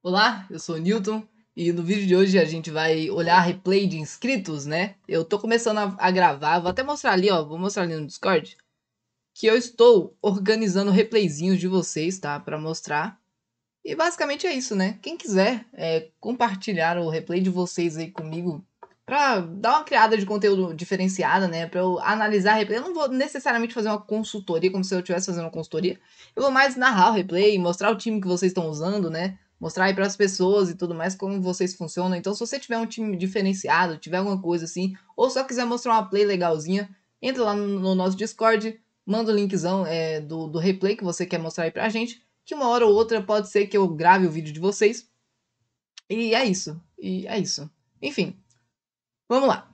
Olá, eu sou o Newton e no vídeo de hoje a gente vai olhar a replay de inscritos, né? Eu tô começando a, a, gravar, vou até mostrar ali, ó, vou mostrar ali no Discord que eu estou organizando replayzinhos de vocês, tá? Para mostrar. E basicamente é isso, né? Quem quiser é, compartilhar o replay de vocês aí comigo para dar uma criada de conteúdo diferenciada, né? Para eu analisar replay. Eu não vou necessariamente fazer uma consultoria como se eu estivesse fazendo uma consultoria. Eu vou mais narrar o replay, mostrar o time que vocês estão usando, né? mostrar aí para as pessoas e tudo mais como vocês funcionam. Então, se você tiver um time diferenciado, tiver alguma coisa assim, ou só quiser mostrar uma play legalzinha, entra lá no nosso Discord, manda o linkzão é, do, do replay que você quer mostrar aí pra gente, que uma hora ou outra pode ser que eu grave o vídeo de vocês. E é isso. E é isso. Enfim. Vamos lá.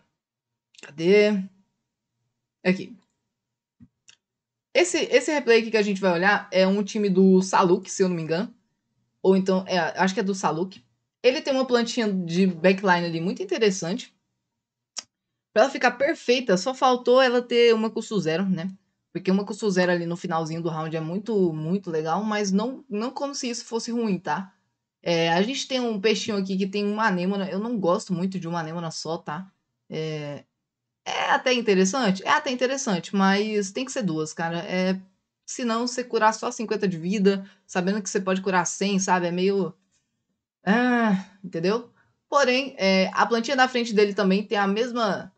Cadê? Aqui. Esse, esse replay aqui que a gente vai olhar é um time do Saluk, se eu não me engano. Ou então, é, acho que é do Saluk. Ele tem uma plantinha de backline ali muito interessante. Pra ela ficar perfeita, só faltou ela ter uma custo zero, né? Porque uma custo zero ali no finalzinho do round é muito, muito legal, mas não, não como se isso fosse ruim, tá? É, a gente tem um peixinho aqui que tem uma anêmona. Eu não gosto muito de uma anêmona só, tá? É, é até interessante? É até interessante, mas tem que ser duas, cara. É se não você curar só 50 de vida, sabendo que você pode curar 100, sabe? É meio. Ah, entendeu? Porém, é, a plantinha da frente dele também tem a mesma,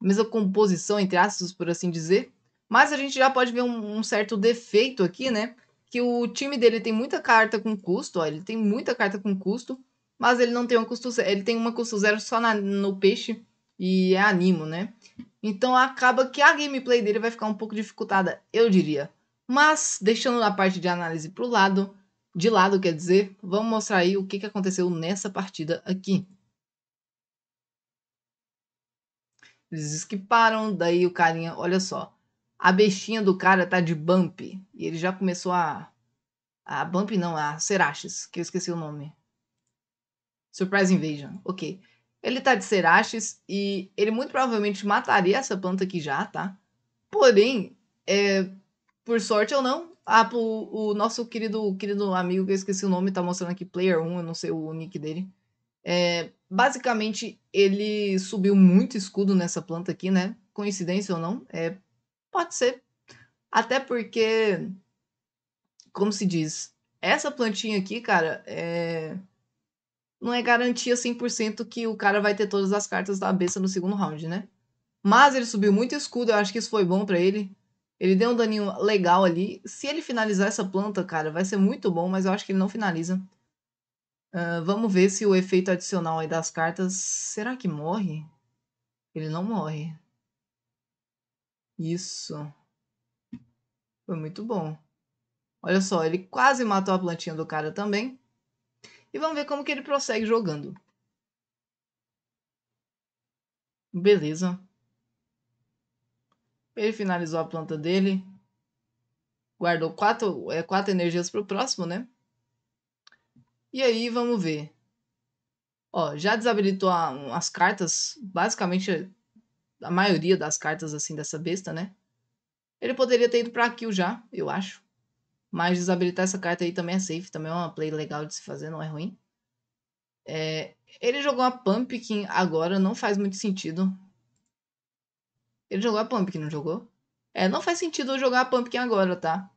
mesma composição, entre aspas, por assim dizer. Mas a gente já pode ver um, um certo defeito aqui, né? Que o time dele tem muita carta com custo, ó, ele tem muita carta com custo, mas ele não tem um custo ele tem uma custo zero só na, no peixe e é animo, né? Então acaba que a gameplay dele vai ficar um pouco dificultada, eu diria. Mas, deixando a parte de análise para o lado, de lado quer dizer, vamos mostrar aí o que, que aconteceu nessa partida aqui. Eles esquiparam, daí o carinha, olha só, a bestinha do cara tá de bump, e ele já começou a... A bump não, a Serachis, que eu esqueci o nome. Surprise Invasion, ok. Ele tá de Serachis e ele muito provavelmente mataria essa planta aqui já, tá? Porém, é, por sorte ou não, a, ah, o, o, nosso querido, querido amigo, que eu esqueci o nome, tá mostrando aqui Player 1, eu não sei o nick dele. É, basicamente, ele subiu muito escudo nessa planta aqui, né? Coincidência ou não? É, pode ser. Até porque, como se diz, essa plantinha aqui, cara, é... não é garantia 100% que o cara vai ter todas as cartas da besta no segundo round, né? Mas ele subiu muito escudo, eu acho que isso foi bom para ele. Ele deu um daninho legal ali. Se ele finalizar essa planta, cara, vai ser muito bom, mas eu acho que ele não finaliza. Uh, vamos ver se o efeito adicional aí das cartas. Será que morre? Ele não morre. Isso. Foi muito bom. Olha só, ele quase matou a plantinha do cara também. E vamos ver como que ele prossegue jogando. Beleza. Ele finalizou a planta dele, guardou quatro, é, quatro energias para o próximo, né? E aí vamos ver. Ó, já desabilitou a, as cartas, basicamente a maioria das cartas assim dessa besta, né? Ele poderia ter ido para kill já, eu acho. Mas desabilitar essa carta aí também é safe, também é uma play legal de se fazer, não é ruim. É, ele jogou uma Pumpkin agora, não faz muito sentido. Ele jogou a Pumpkin, não jogou? É, não faz sentido eu jogar a Pumpkin agora, tá?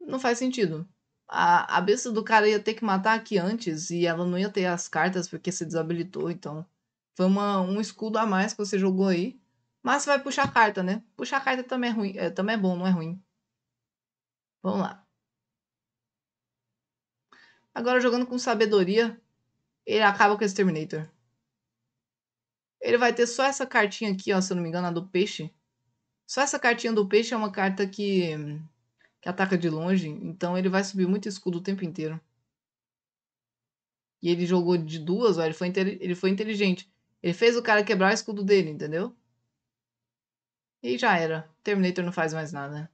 Não faz sentido. A, a besta do cara ia ter que matar aqui antes e ela não ia ter as cartas porque se desabilitou, então. Foi uma, um escudo a mais que você jogou aí. Mas você vai puxar a carta, né? Puxar a carta também é ruim. É, também é bom, não é ruim. Vamos lá. Agora jogando com sabedoria, ele acaba com esse Terminator. Ele vai ter só essa cartinha aqui, ó, se eu não me engano, a do peixe. Só essa cartinha do peixe é uma carta que, que ataca de longe, então ele vai subir muito escudo o tempo inteiro. E ele jogou de duas, ó, ele foi, ele foi inteligente. Ele fez o cara quebrar o escudo dele, entendeu? E já era. Terminator não faz mais nada.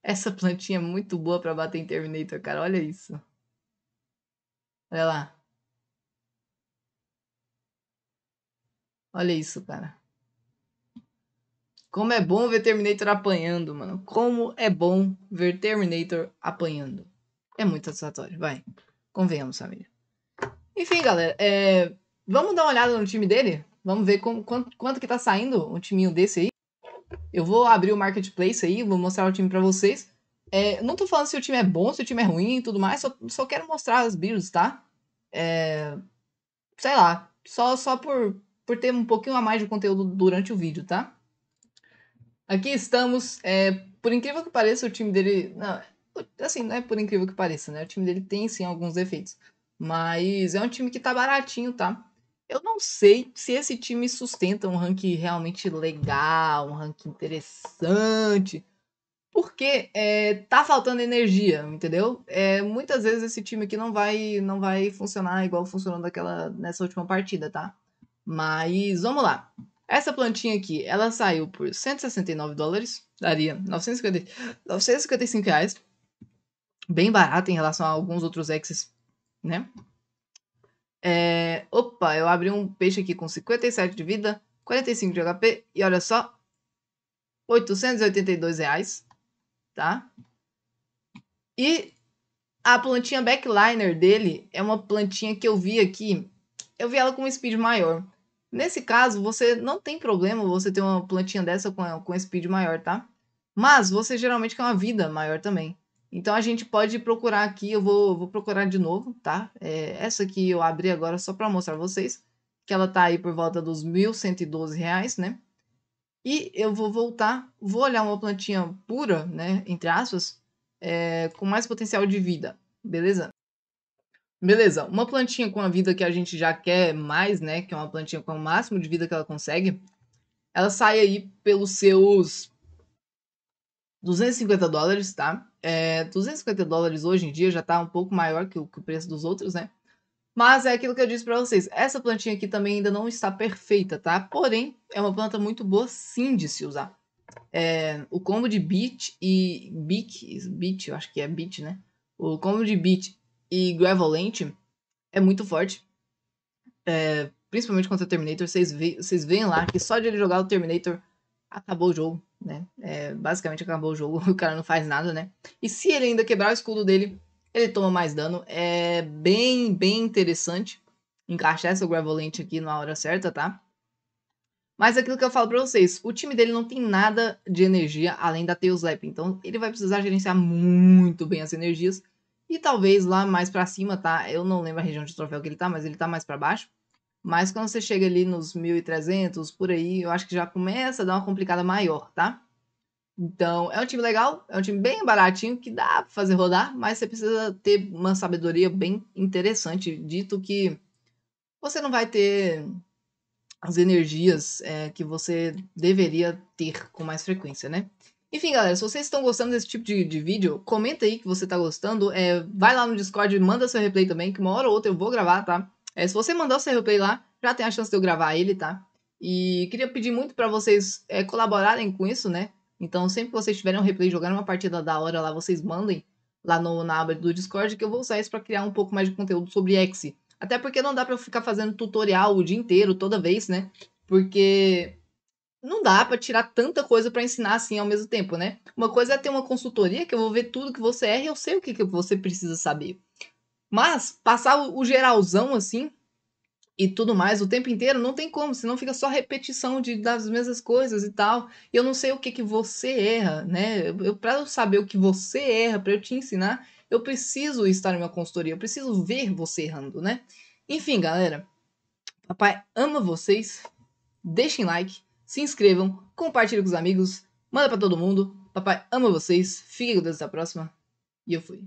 Essa plantinha é muito boa para bater em Terminator, cara. Olha isso. Olha lá. Olha isso, cara. Como é bom ver Terminator apanhando, mano. Como é bom ver Terminator apanhando. É muito satisfatório, vai. Convenhamos, família. Enfim, galera, é... vamos dar uma olhada no time dele? Vamos ver quanto, quanto que tá saindo um timinho desse aí? Eu vou abrir o marketplace aí, vou mostrar o time para vocês. É, não tô falando se o time é bom, se o time é ruim e tudo mais, só, só quero mostrar as builds, tá? É, sei lá, só, só por, por ter um pouquinho a mais de conteúdo durante o vídeo, tá? Aqui estamos. É, por incrível que pareça, o time dele. Não, assim, não é por incrível que pareça, né? O time dele tem sim alguns defeitos. Mas é um time que tá baratinho, tá? Eu não sei se esse time sustenta um rank realmente legal, um rank interessante. Porque é, tá faltando energia, entendeu? É, muitas vezes esse time aqui não vai não vai funcionar igual funcionou naquela, nessa última partida, tá? Mas vamos lá. Essa plantinha aqui, ela saiu por 169 dólares, daria 950, 955 reais. Bem barata em relação a alguns outros exes, né? É, opa, eu abri um peixe aqui com 57 de vida, 45 de HP e olha só, 882 reais, tá? E a plantinha backliner dele é uma plantinha que eu vi aqui, eu vi ela com um speed maior. Nesse caso, você não tem problema você ter uma plantinha dessa com, com speed maior, tá? Mas você geralmente quer uma vida maior também. Então a gente pode procurar aqui, eu vou, vou procurar de novo, tá? É, essa aqui eu abri agora só para mostrar vocês, que ela tá aí por volta dos R$ 1.112, reais, né? E eu vou voltar, vou olhar uma plantinha pura, né, entre aspas, é, com mais potencial de vida, beleza? Beleza, uma plantinha com a vida que a gente já quer mais, né? Que é uma plantinha com o máximo de vida que ela consegue. Ela sai aí pelos seus 250 dólares, tá? É, 250 dólares hoje em dia já tá um pouco maior que o, que o preço dos outros, né? Mas é aquilo que eu disse para vocês. Essa plantinha aqui também ainda não está perfeita, tá? Porém, é uma planta muito boa sim de se usar. É, o combo de beat e... Beak? Beat, eu acho que é beat, né? O combo de beat e Gravelent é muito forte. É, principalmente contra o Terminator, vocês, veem lá que só de ele jogar o Terminator acabou o jogo, né? É, basicamente acabou o jogo, o cara não faz nada, né? E se ele ainda quebrar o escudo dele, ele toma mais dano. É bem, bem interessante encaixar essa Gravelent aqui na hora certa, tá? Mas aquilo que eu falo pra vocês, o time dele não tem nada de energia além da Tails Lap, então ele vai precisar gerenciar muito bem as energias e talvez lá mais para cima, tá? Eu não lembro a região de troféu que ele tá, mas ele tá mais para baixo. Mas quando você chega ali nos 1300, por aí, eu acho que já começa a dar uma complicada maior, tá? Então, é um time legal, é um time bem baratinho que dá pra fazer rodar, mas você precisa ter uma sabedoria bem interessante, dito que você não vai ter as energias é, que você deveria ter com mais frequência, né? Enfim, galera, se vocês estão gostando desse tipo de, de vídeo, comenta aí que você tá gostando. É, vai lá no Discord e manda seu replay também, que uma hora ou outra eu vou gravar, tá? É, se você mandar o seu replay lá, já tem a chance de eu gravar ele, tá? E queria pedir muito para vocês é, colaborarem com isso, né? Então, sempre que vocês tiverem um replay jogando uma partida da hora lá, vocês mandem lá no, na aba do Discord, que eu vou usar isso para criar um pouco mais de conteúdo sobre X. Até porque não dá para eu ficar fazendo tutorial o dia inteiro, toda vez, né? Porque não dá para tirar tanta coisa para ensinar assim ao mesmo tempo, né? Uma coisa é ter uma consultoria que eu vou ver tudo que você erra e eu sei o que, que você precisa saber. Mas passar o geralzão assim e tudo mais o tempo inteiro não tem como, senão fica só repetição de, das mesmas coisas e tal. E eu não sei o que, que você erra, né? Eu, para eu saber o que você erra, para eu te ensinar, eu preciso estar na minha consultoria, eu preciso ver você errando, né? Enfim, galera, papai ama vocês. Deixem like, se inscrevam, compartilhem com os amigos, manda para todo mundo. Papai ama vocês, fiquem com Deus até a próxima. E eu fui.